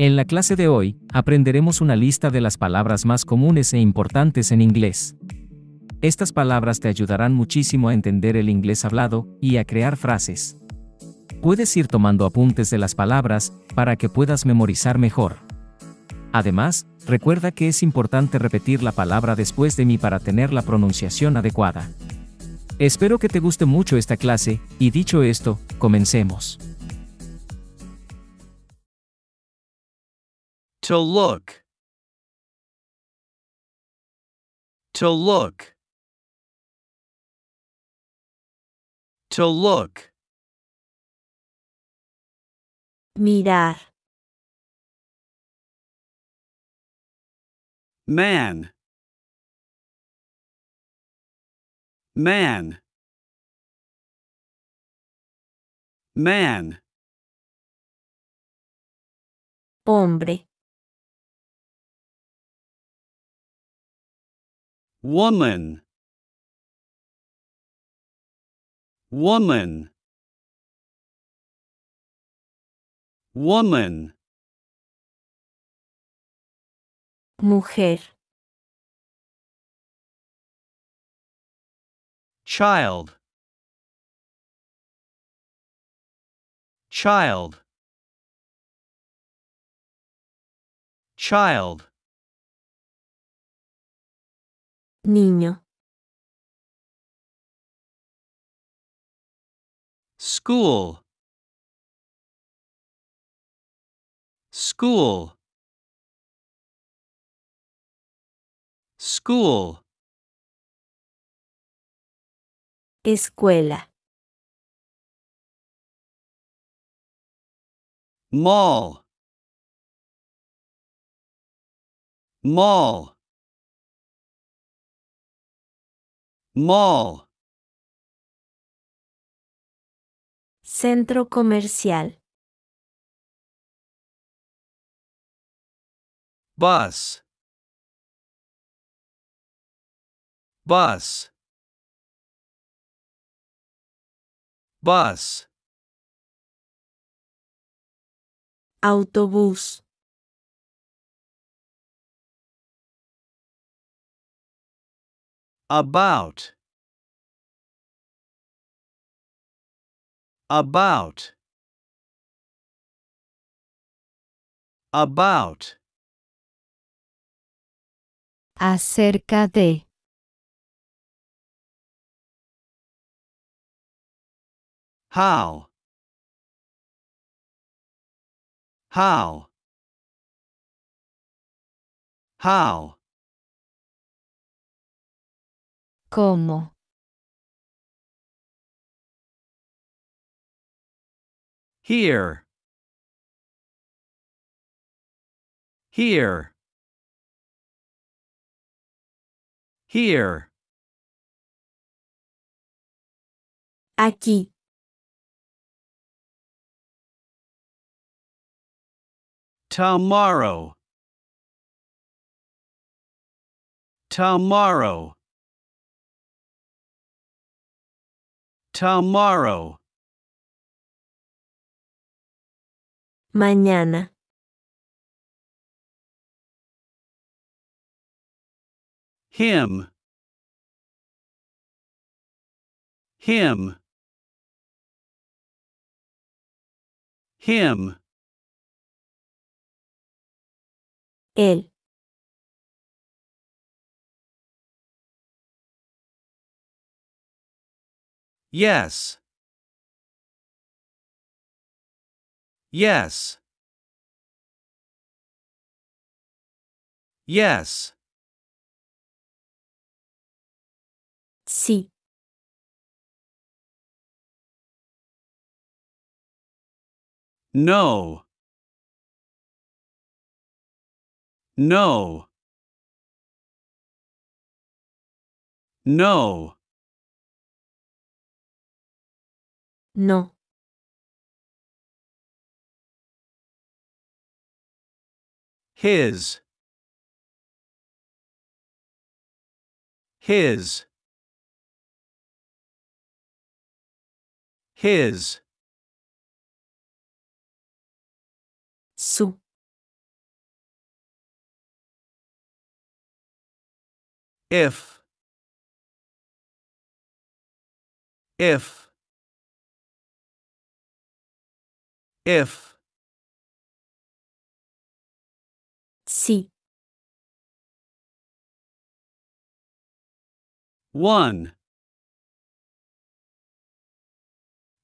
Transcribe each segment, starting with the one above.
En la clase de hoy, aprenderemos una lista de las palabras más comunes e importantes en inglés. Estas palabras te ayudarán muchísimo a entender el inglés hablado y a crear frases. Puedes ir tomando apuntes de las palabras para que puedas memorizar mejor. Además, recuerda que es importante repetir la palabra después de mí para tener la pronunciación adecuada. Espero que te guste mucho esta clase, y dicho esto, comencemos. To look. To look. To look. Mirar. Man. Man. Man. Hombre. woman woman woman mujer child child child Niño. School. School. School. Escuela. Mall. Mall. Mall. Centro comercial. Bus. Bus. Bus. Autobús. About. About. About. Acerca de. How. How. How. como here here here aquí tomorrow tomorrow Tomorrow. Mañana. Him. Him. Him. Él. Yes. Yes. Yes. Si. No. No. No. No. His. His. His. Su. If. If. If. Si. One.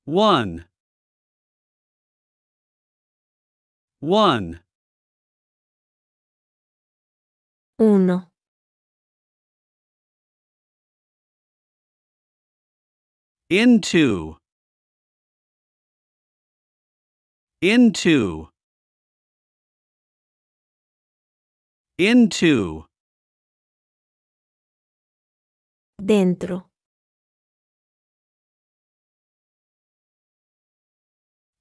One. One. Uno. Into. into into dentro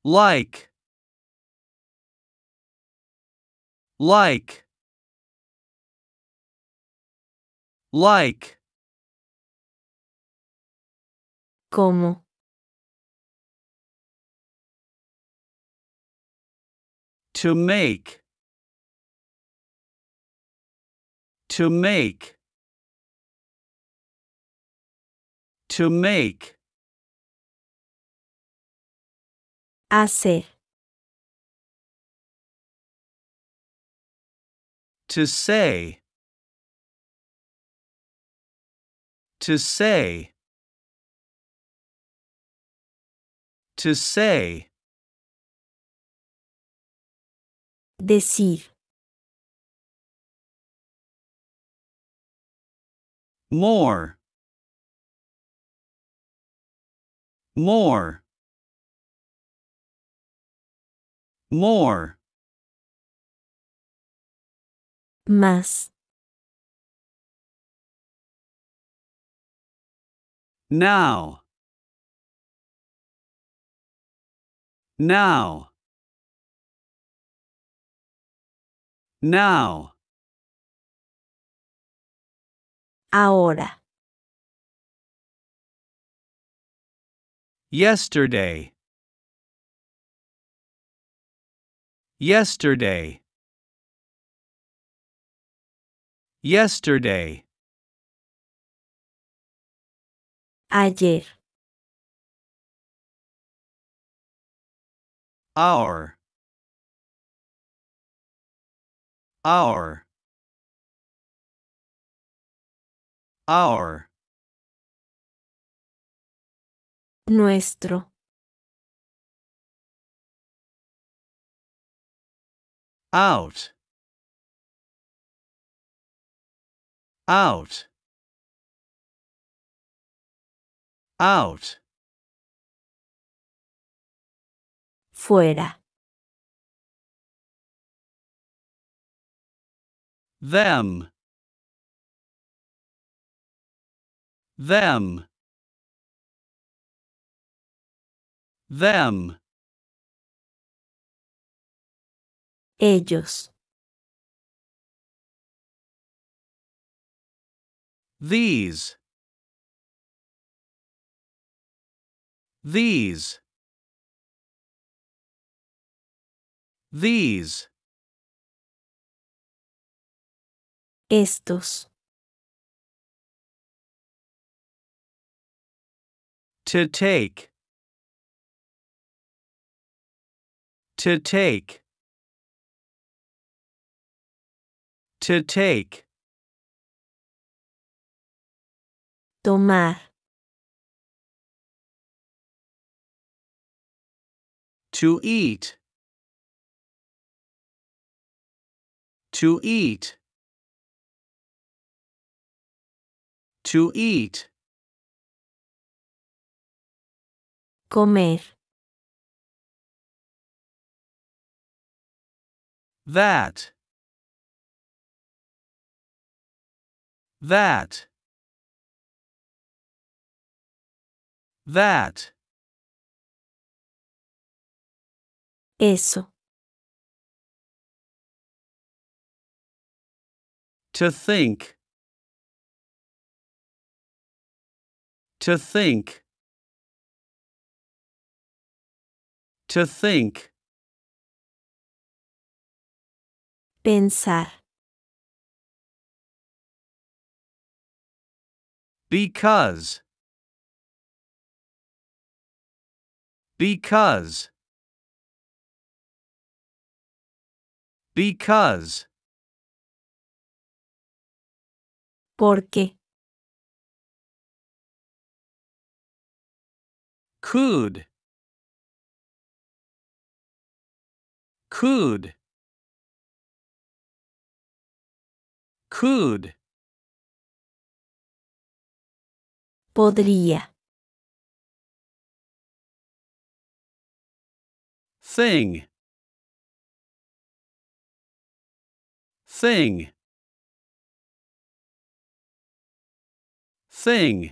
like like like como to make to make to make hacer to say to say to say Decir. More. More. More. Más. Now. Now. Now. Ahora. Yesterday. Yesterday. Yesterday. Ayer. Our. Our, our, Nuestro. Out. Out. Out. Fuera. them them them ellos these these these Estos. To take. To take. To take. Tomar. To eat. To eat. To eat. Comer. That. That. That. Eso. To think. To think. To think. Pensar. Because. Because. Because. Porque. could could could podría thing thing thing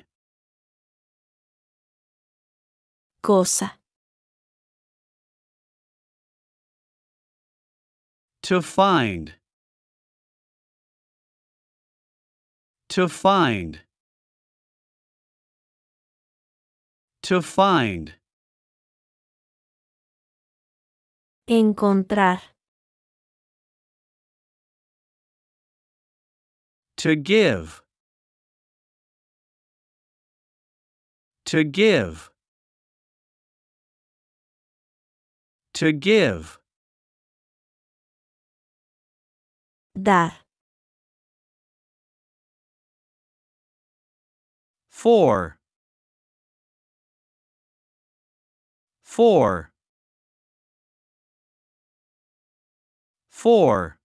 cosa. To find. To find. To find. Encontrar. To give. To give. To give. Da. four four four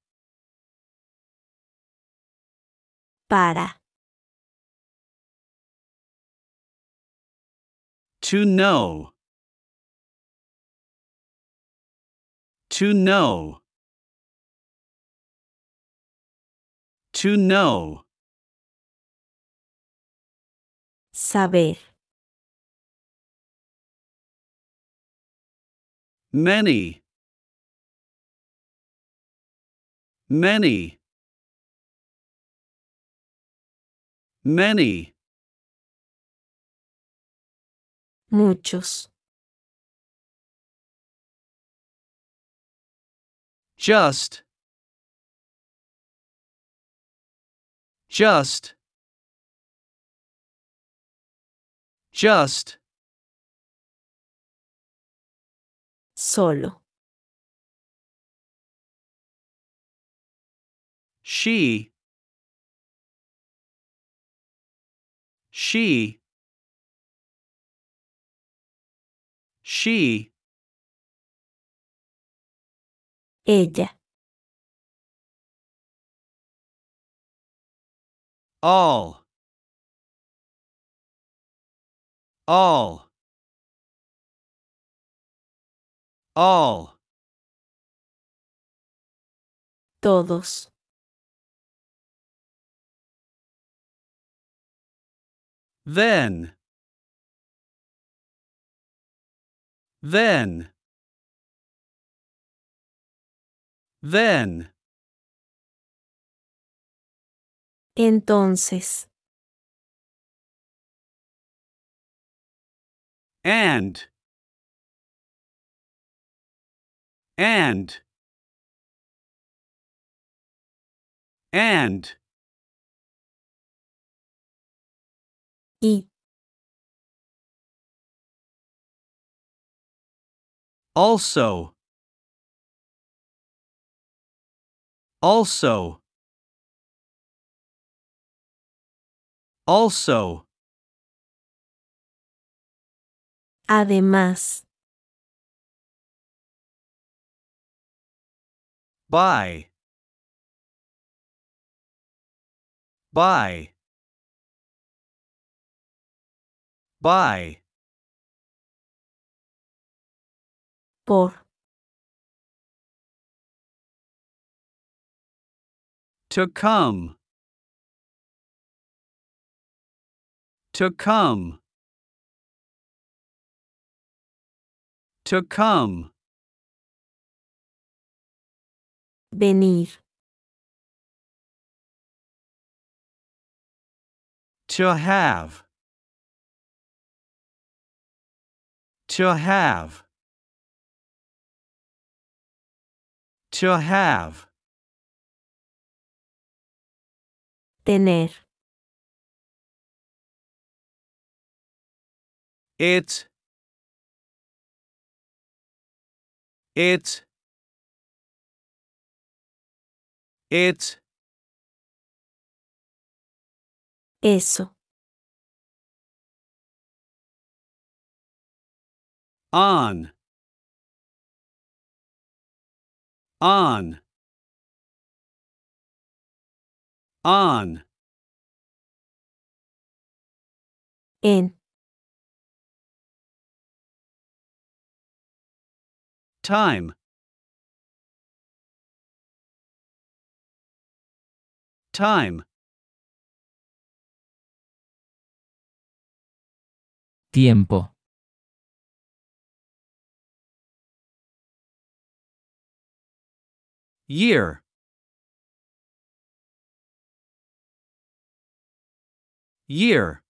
Para. To know. To know. To know. Saber. Many. Many. Many. Muchos. Just. Just. Just. Solo. She. She. She. Ella. All. All. All. Todos. Then. Then. Then. Entonces. And. And. And. Y. Also. Also. Also. Además. By. By. By. Por. To come. To come. To come. Venir. To have. To have. To have. tener. It. It. It. Eso. On. On. On. In. Time. Time. Tiempo. Year. Year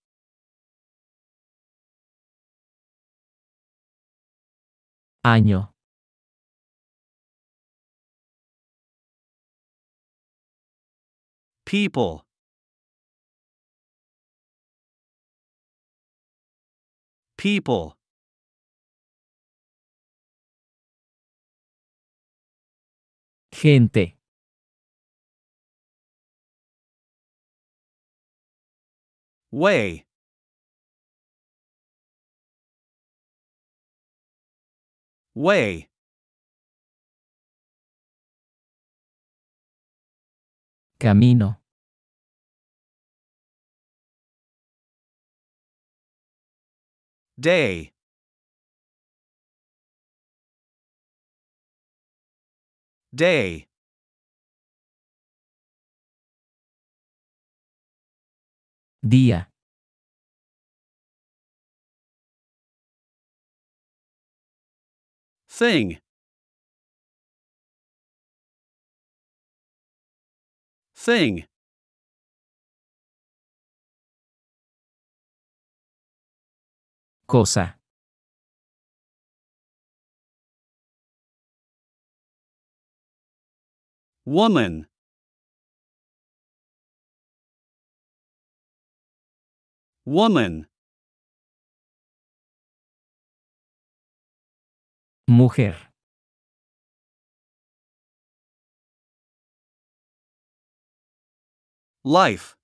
Año People People Gente Way Way Camino Day Day Día. Thing. Thing. Cosa. Woman. Woman. Mujer. Life.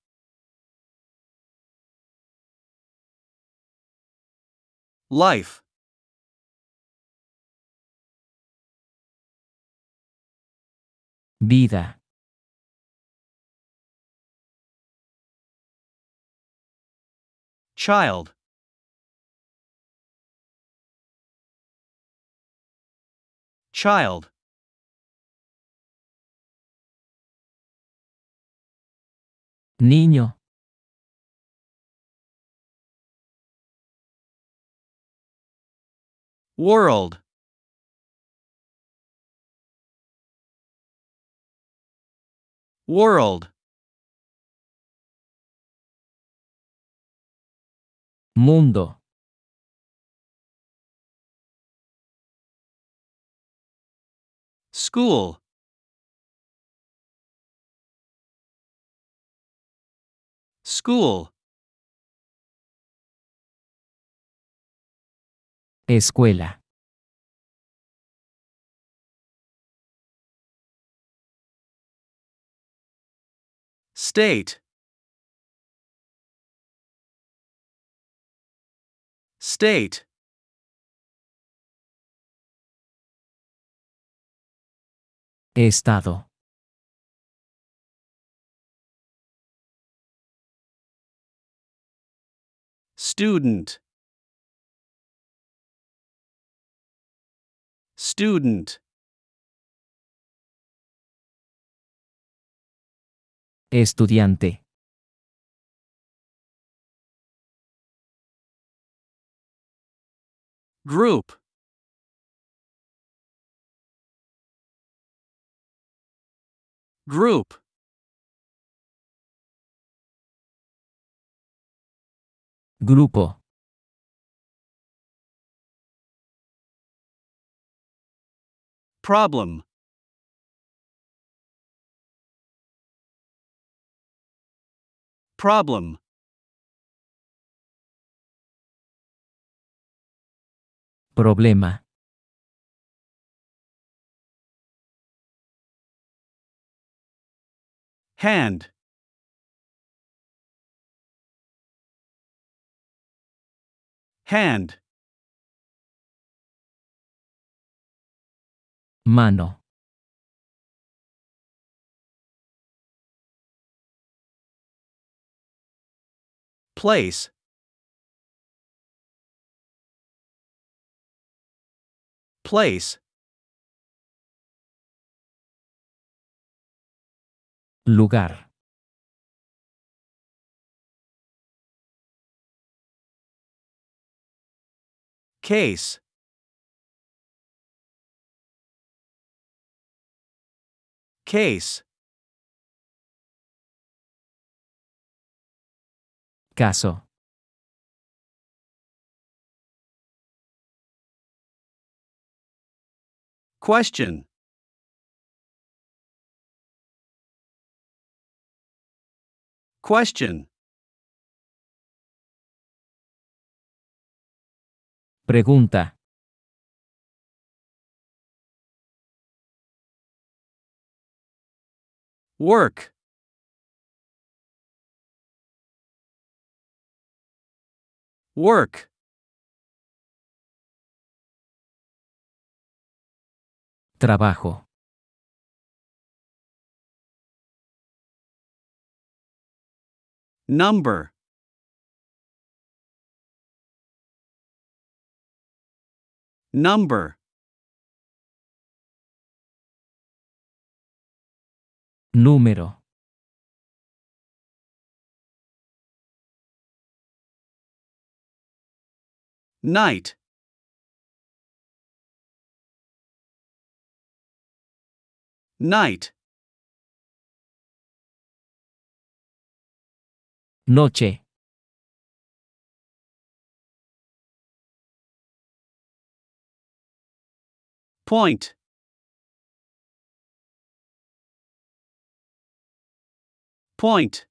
Life. Vida. Child Child Niño World World mundo school school escuela state State Estado Student Student Estudiante Group Group Grupo Problem Problem problema hand hand mano place Place. Lugar. Case. Case. Caso. Question Question Pregunta Work Work Trabajo. Number. Number. Número. Night. Night. Noche. Point. Point.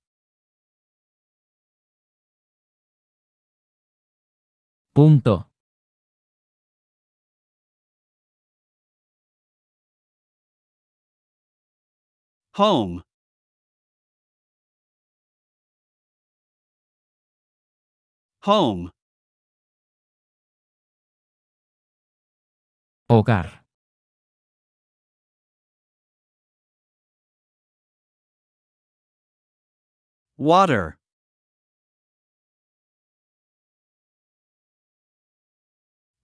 Punto. home home hogar water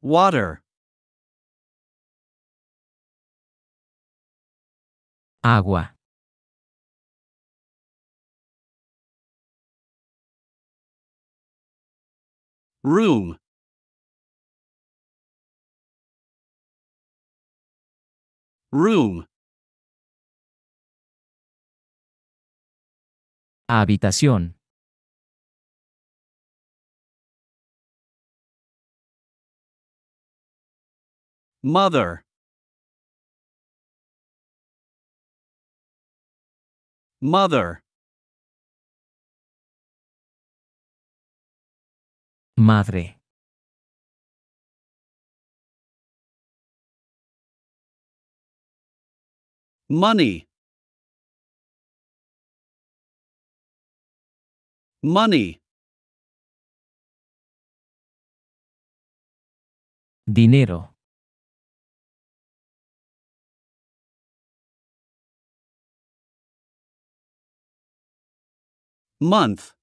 water agua room room habitación mother mother madre money money dinero month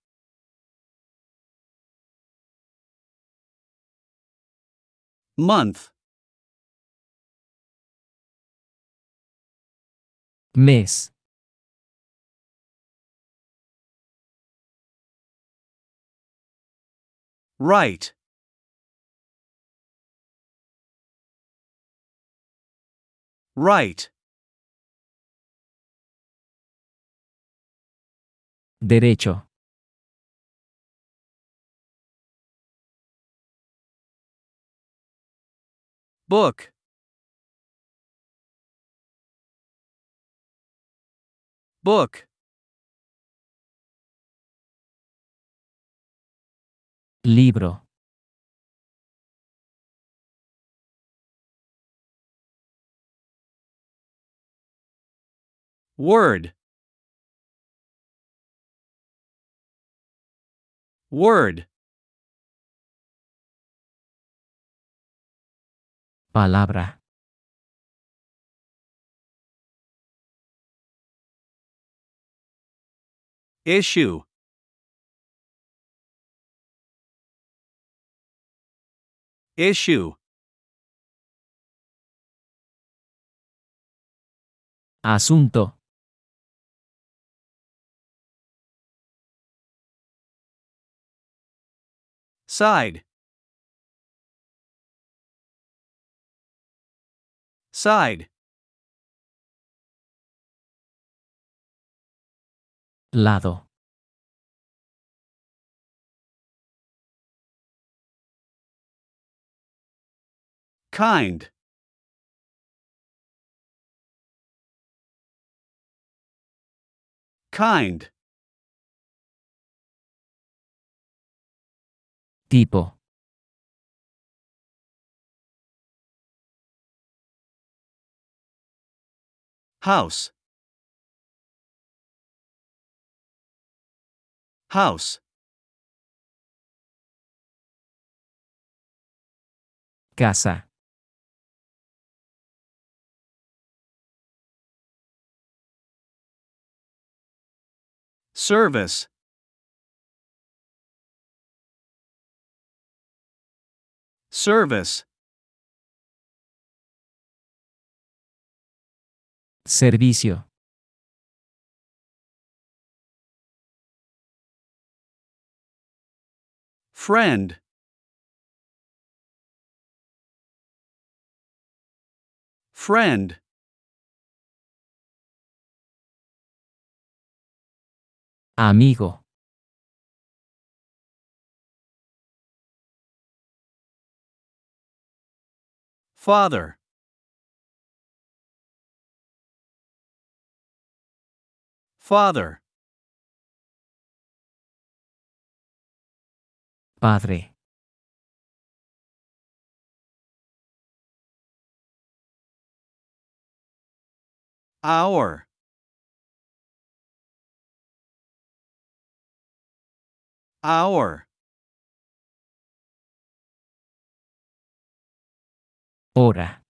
Month. Mes. Right. Right. Derecho. Book. Book. Libro. Word. Word. palabra issue issue asunto side Side. Lado. Kind. Kind. Tipo. house house casa service service Servicio. Friend. Friend. Amigo. Father. Father. Padre. Our. Our. Hora.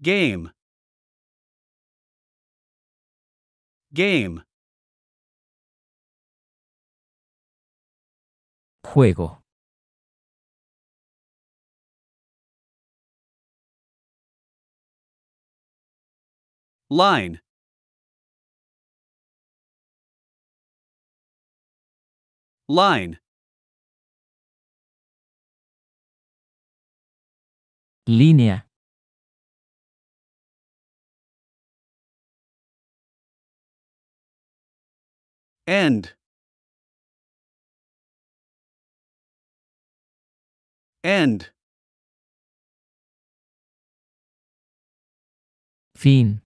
game game juego line line línea end end fin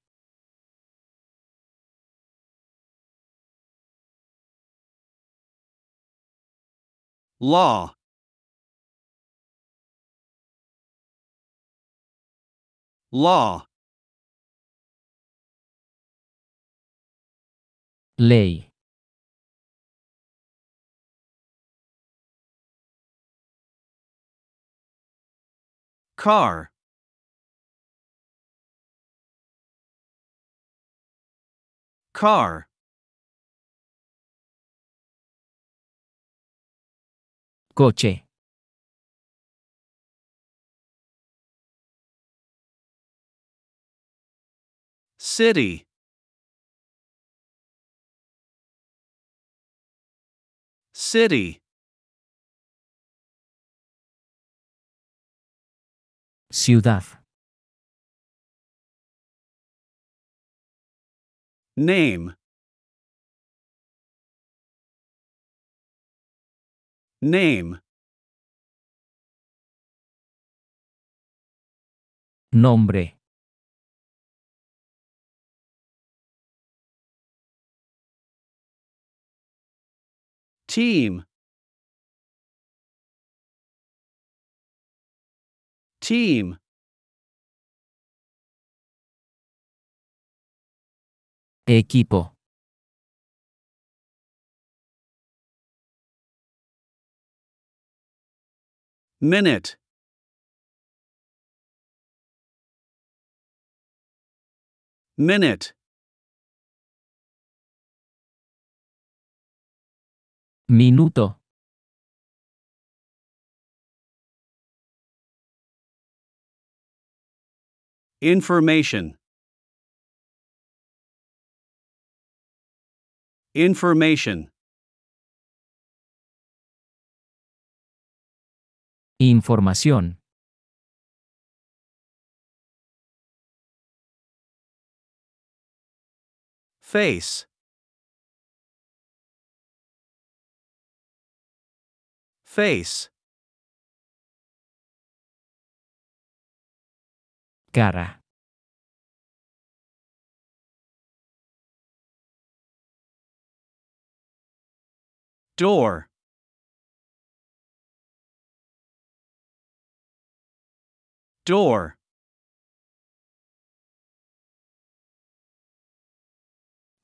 law law lei Car Car Coche City City Ciudad. Name. Name. Nombre. Team. team equipo minute minute minuto Information Information Información Face Face cara door door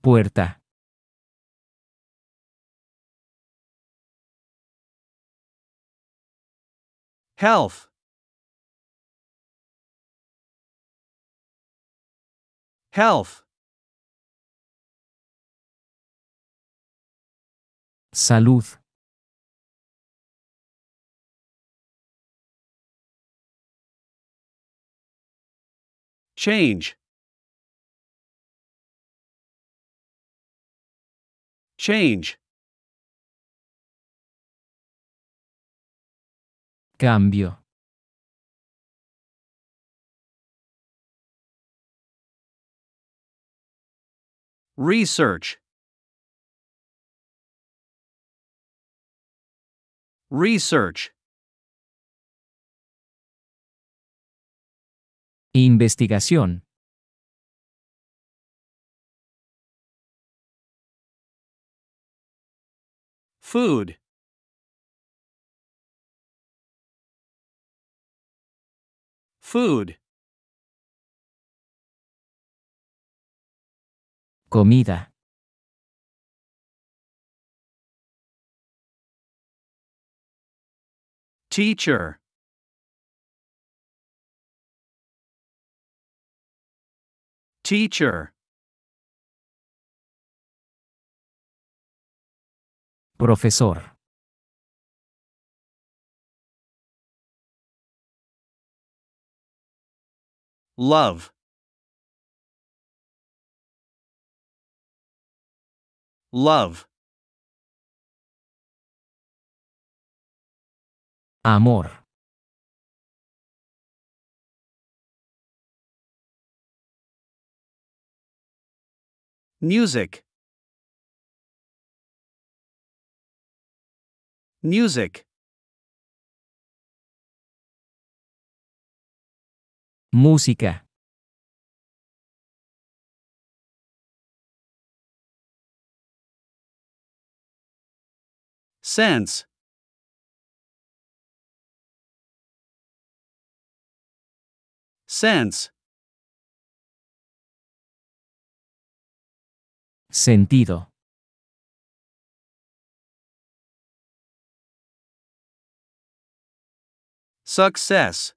puerta health Health. Salud. Change. Change. Cambio. Research Research Investigación Food Food Comida. Teacher. Teacher. Profesor. Love. Love. Amor. Music. Music. Música. sense. Sense. Sentido. Success.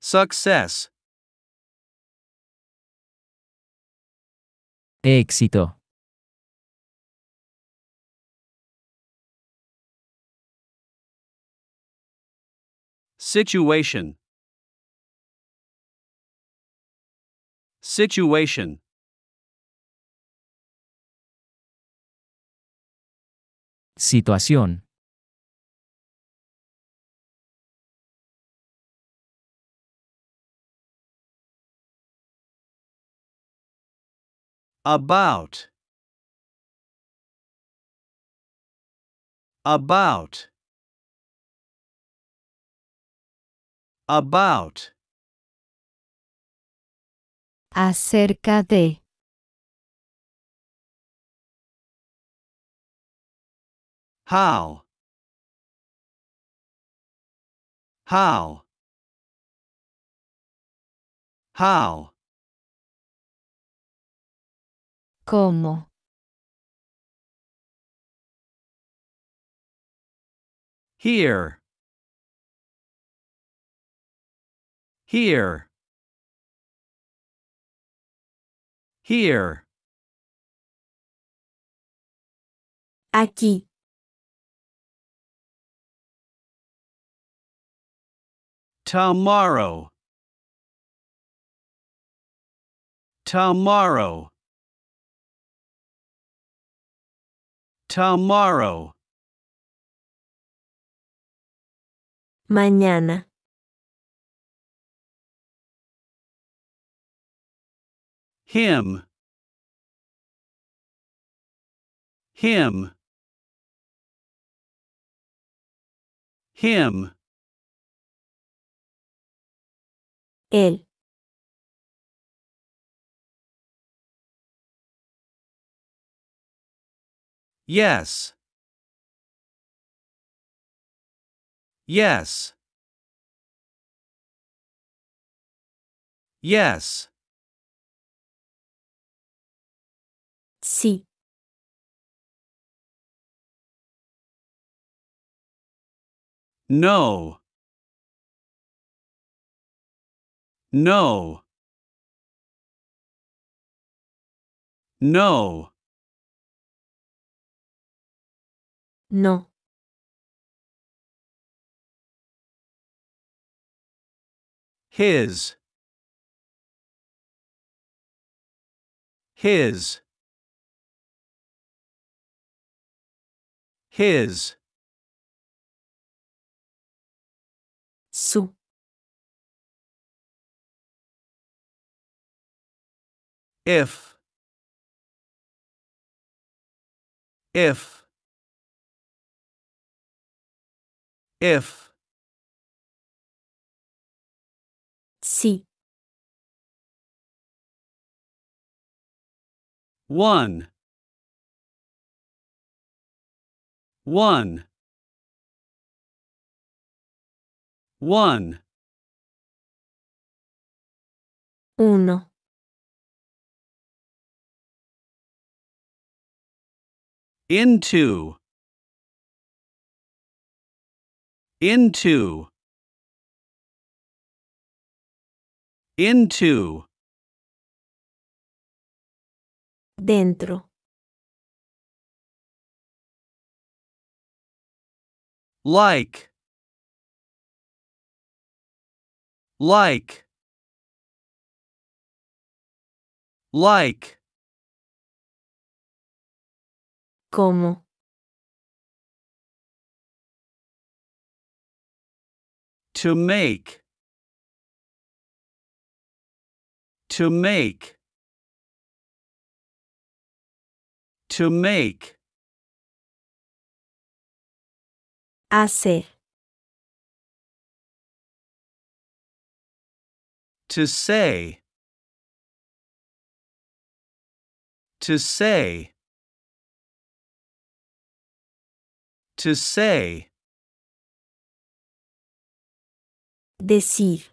Success. Éxito. Situation. Situation. Situación. About. About. About. Acerca de. How? How? How? ¿Cómo? Here. Here. Here. Aquí. Tomorrow. Tomorrow. Tomorrow. Mañana. Him. Him. Him. Él. Yes. Yes. Yes. Si. No. No. No. No. His. His. His. Su. If. If. If. Si. One. One. One. Uno. Into. into into dentro like like like como To make. To make. To make. Hacer. To say. To say. To say. Decir.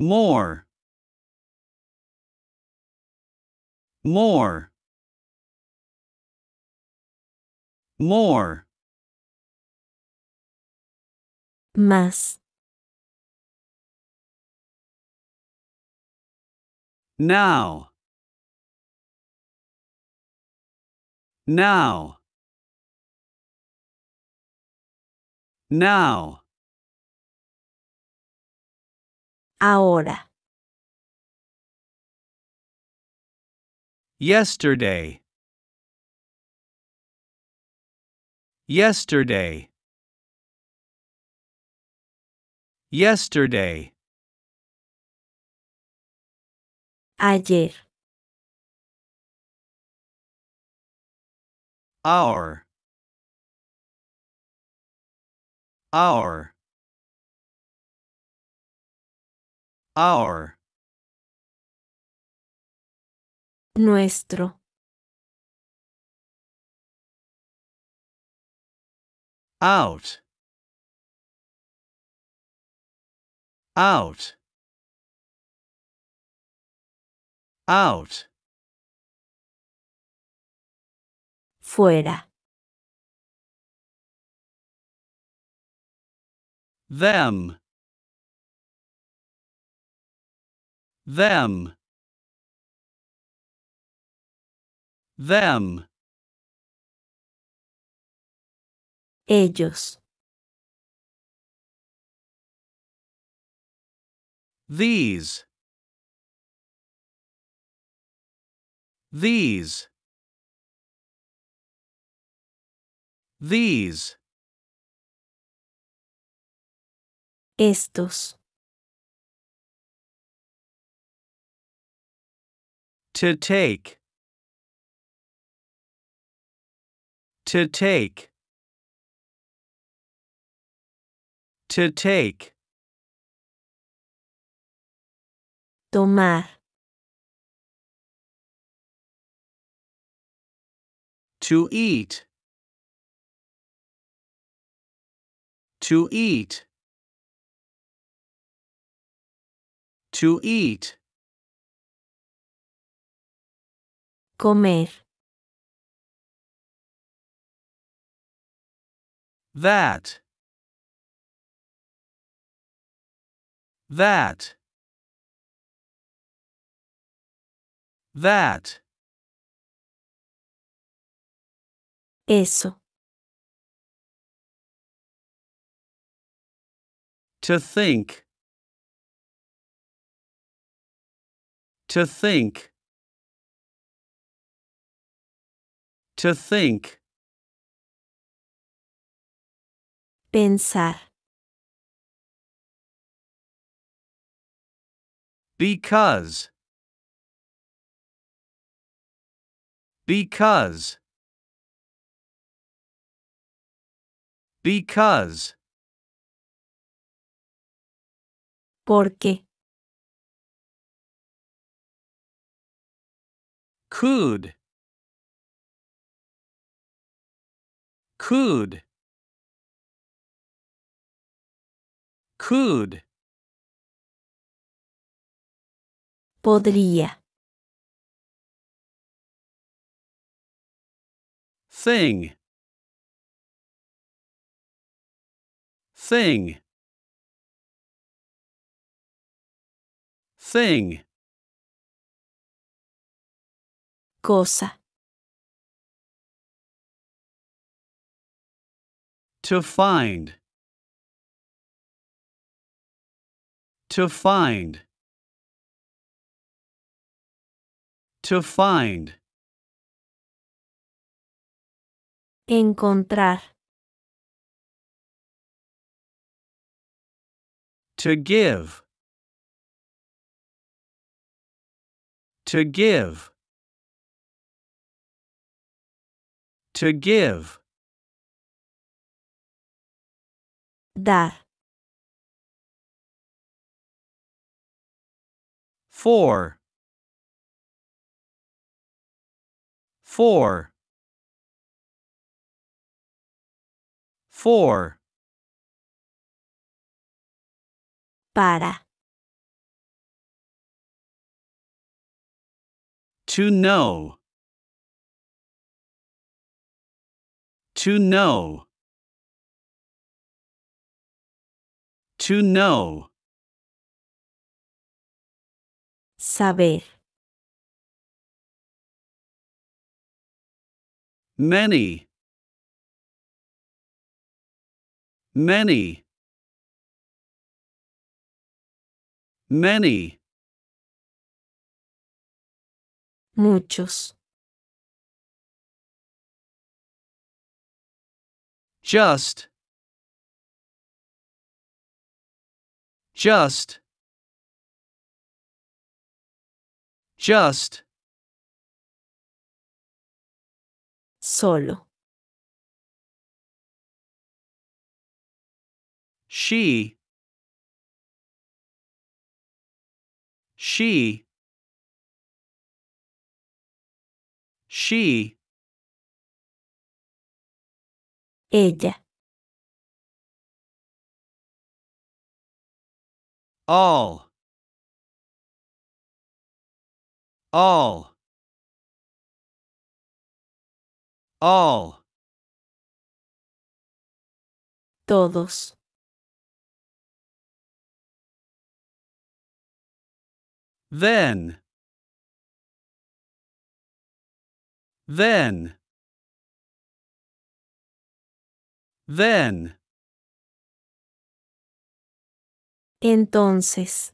More. More. More. Más. Now. Now. Now. Ahora. Yesterday. Yesterday. Yesterday. Ayer. Hour. Our. Our. Nuestro. Out. Out. Out. Fuera. them them them ellos these these these Estos. To take. To take. To take. Tomar. To eat. To eat. To eat. Comer. That. That. That. Eso. To think. To think. To think. Pensar. Because. Because. Because. Porque. could could could podría thing thing thing cosa. To find. To find. To find. Encontrar. To give. To give. To give. Dar. Four. Para. To know. To know. To know. Saber. Many. Many. Many. Muchos. just just just solo she she she Ella. All. All. All. Todos. Then. Then. Then. Entonces.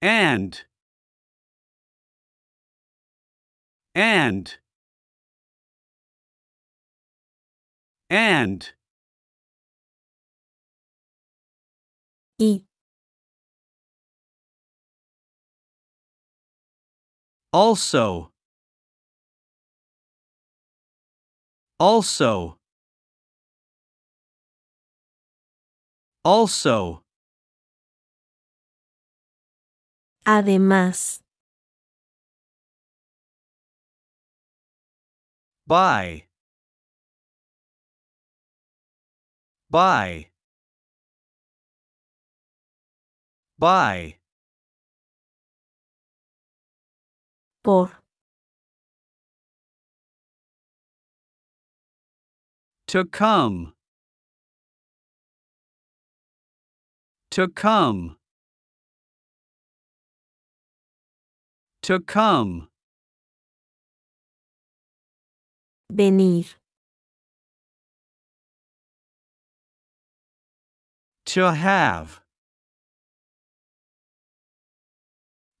And. And. And. Y. Also. Also. Also. Además. By. By. By. Por. To come. To come. To come. Venir. To have.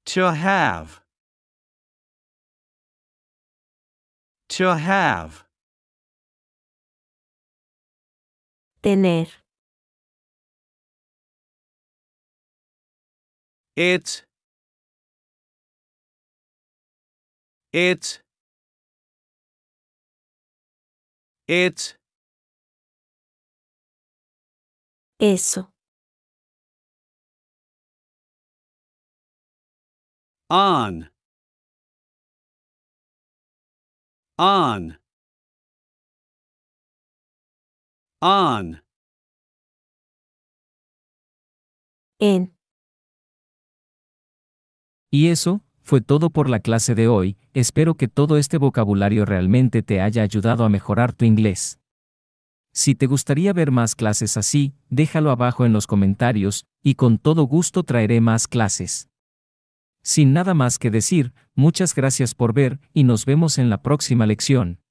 To have. To have. Tener. It. It. It. Eso. On. On. On. Y eso, fue todo por la clase de hoy, espero que todo este vocabulario realmente te haya ayudado a mejorar tu inglés. Si te gustaría ver más clases así, déjalo abajo en los comentarios, y con todo gusto traeré más clases. Sin nada más que decir, muchas gracias por ver, y nos vemos en la próxima lección.